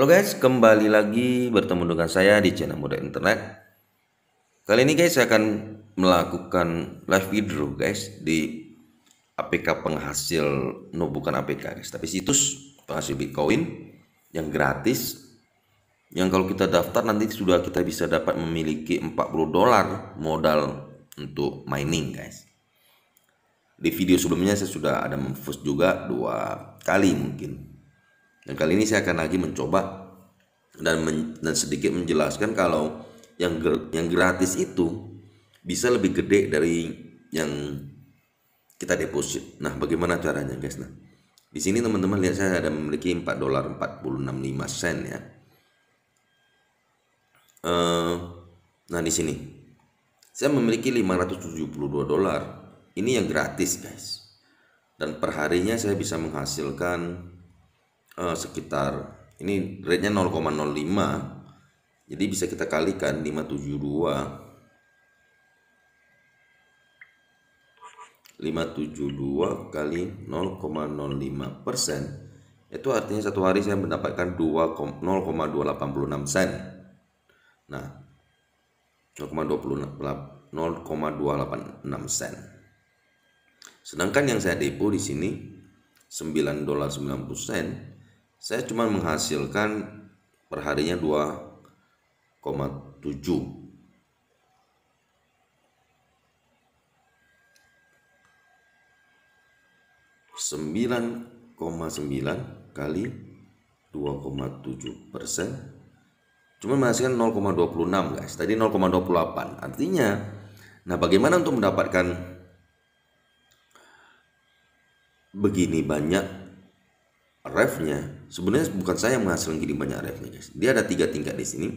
Halo guys, kembali lagi bertemu dengan saya di channel Muda Internet. Kali ini guys saya akan melakukan live video guys di APK penghasil no bukan APK guys, tapi situs penghasil Bitcoin yang gratis yang kalau kita daftar nanti sudah kita bisa dapat memiliki 40 dolar modal untuk mining guys. Di video sebelumnya saya sudah ada memfus juga dua kali mungkin dan kali ini saya akan lagi mencoba dan men, dan sedikit menjelaskan kalau yang yang gratis itu bisa lebih gede dari yang kita deposit. Nah, bagaimana caranya, guys? Nah, di sini teman-teman lihat saya ada memiliki 4 dolar 465 sen ya. Uh, nah, di sini saya memiliki 572 dolar. Ini yang gratis, guys. Dan perharinya saya bisa menghasilkan uh, sekitar ini rate-nya 0,05 jadi bisa kita kalikan 572 572 kali 0,05 persen itu artinya satu hari saya mendapatkan 0,286 sen nah 0,286 sen sedangkan yang saya depo di sini 9 dolar 90 sen saya cuma menghasilkan perharinya 2,7 9,9 kali 2,7 persen cuma menghasilkan 0,26 guys tadi 0,28 artinya nah bagaimana untuk mendapatkan begini banyak refnya sebenarnya bukan saya yang menghasilkan gini banyak refnya guys dia ada tiga tingkat di sini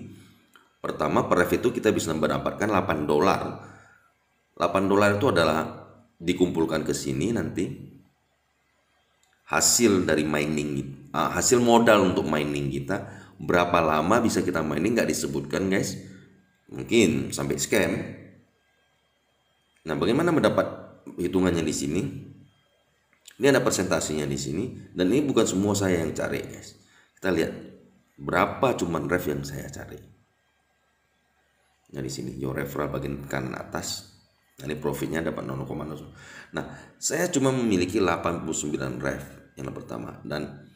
pertama per ref itu kita bisa mendapatkan 8 dolar 8 dolar itu adalah dikumpulkan ke sini nanti hasil dari mining uh, hasil modal untuk mining kita berapa lama bisa kita mining nggak disebutkan guys mungkin sampai scam nah bagaimana mendapat hitungannya di sini ini ada presentasinya di sini dan ini bukan semua saya yang cari, guys. Kita lihat berapa cuman ref yang saya cari. Nah, di sini your referral bagian kanan atas. Nah, ini profitnya dapat 0,0. Nah, saya cuma memiliki 89 ref yang pertama dan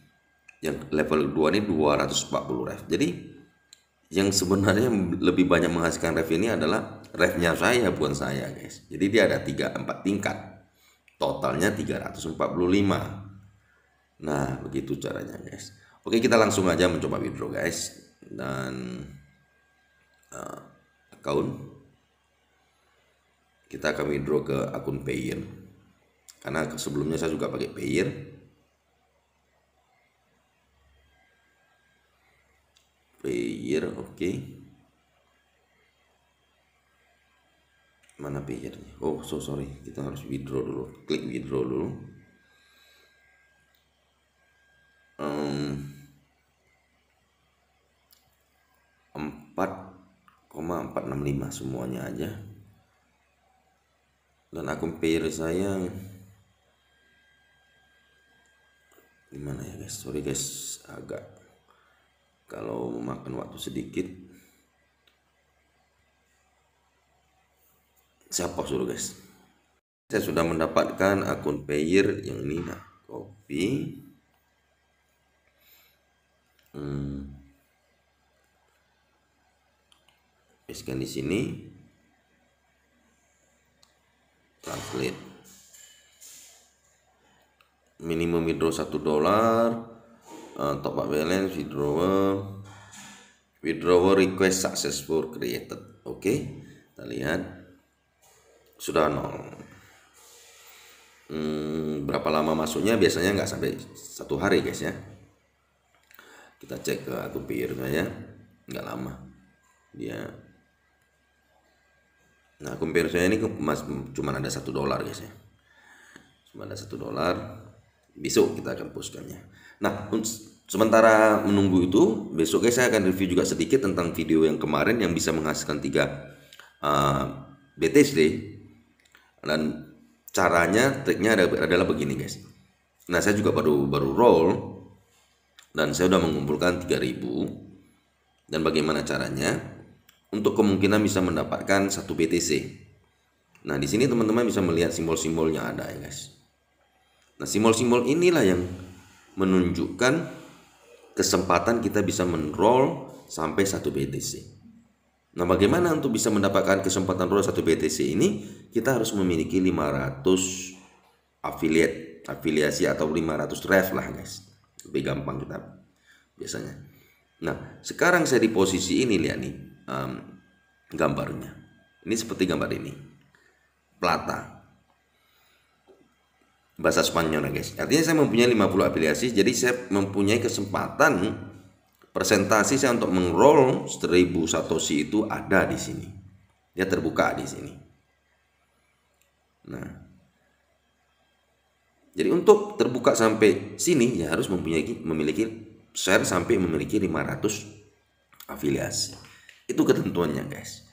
yang level 2 ini 240 ref. Jadi yang sebenarnya lebih banyak menghasilkan ref ini adalah refnya saya bukan saya, guys. Jadi dia ada 3 4 tingkat Totalnya 345. Nah, begitu caranya, guys. Oke, kita langsung aja mencoba withdraw, guys. Dan uh, account kita akan withdraw ke akun payer karena sebelumnya saya juga pakai payer payer oke okay. mana pagernya oh so sorry kita harus withdraw dulu klik withdraw dulu empat koma semuanya aja dan akun payer saya gimana ya guys sorry guys agak kalau memakan waktu sedikit siapa suruh dulu guys saya sudah mendapatkan akun payer yang ini nah copy hmm. paste kan di sini translate minimum withdraw 1 dolar uh, top up balance withdrawer withdrawer request successful created oke okay? kita lihat sudah nol hmm, berapa lama masuknya biasanya nggak sampai satu hari guys ya kita cek ke akun PR-nya ya nggak lama dia nah akun saya ini mas cuma ada satu dolar guys ya cuma ada satu dolar besok kita akan postkannya nah sementara menunggu itu besok guys saya akan review juga sedikit tentang video yang kemarin yang bisa menghasilkan tiga uh, ah, BTC dan caranya, triknya adalah begini guys. Nah saya juga baru baru roll dan saya sudah mengumpulkan 3000 dan bagaimana caranya untuk kemungkinan bisa mendapatkan satu BTC. Nah di sini teman-teman bisa melihat simbol-simbolnya ada ya guys. Nah simbol-simbol inilah yang menunjukkan kesempatan kita bisa menroll sampai satu BTC. Nah, bagaimana untuk bisa mendapatkan kesempatan roda 1 BTC ini? Kita harus memiliki 500 affiliate, afiliasi atau 500 ref lah, guys. Lebih gampang kita biasanya. Nah, sekarang saya di posisi ini lihat nih um, gambarnya. Ini seperti gambar ini. Plata. Bahasa Spanyol, guys. Artinya saya mempunyai 50 afiliasi, jadi saya mempunyai kesempatan Presentasi saya untuk mengroll 1000 satoshi itu ada di sini. Dia terbuka di sini. Nah. Jadi untuk terbuka sampai sini ya harus mempunyai memiliki share sampai memiliki 500 afiliasi. Itu ketentuannya, guys.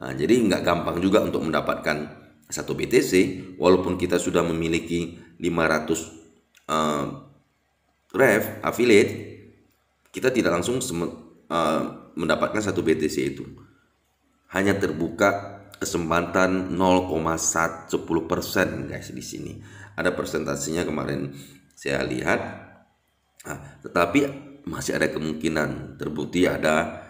Nah, jadi nggak gampang juga untuk mendapatkan satu BTC walaupun kita sudah memiliki 500 uh, eh, ref affiliate kita tidak langsung uh, mendapatkan satu BTC itu. Hanya terbuka kesempatan 0,10% guys di sini. Ada persentasenya kemarin saya lihat. Nah, tetapi masih ada kemungkinan terbukti ada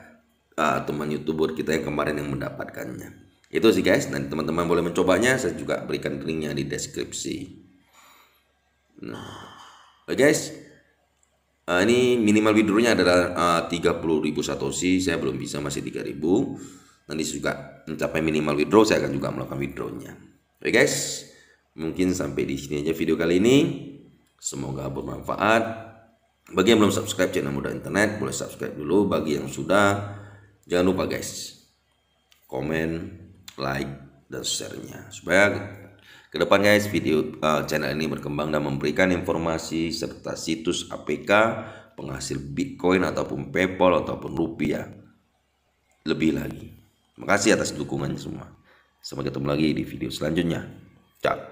uh, teman youtuber kita yang kemarin yang mendapatkannya. Itu sih guys, dan teman-teman boleh mencobanya. Saya juga berikan linknya di deskripsi. Nah, guys, uh, ini minimal withdrawnya adalah uh, 30.000 satoshi saya belum bisa masih 3000 nanti juga mencapai minimal withdraw saya akan juga melakukan withdrawnya oke okay, guys mungkin sampai di sini aja video kali ini semoga bermanfaat bagi yang belum subscribe channel muda internet boleh subscribe dulu bagi yang sudah jangan lupa guys komen like dan share-nya supaya kedepan guys video uh, channel ini berkembang dan memberikan informasi serta situs APK penghasil Bitcoin ataupun PayPal ataupun rupiah. Lebih lagi. Terima kasih atas dukungannya semua. Sampai ketemu lagi di video selanjutnya. Ciao.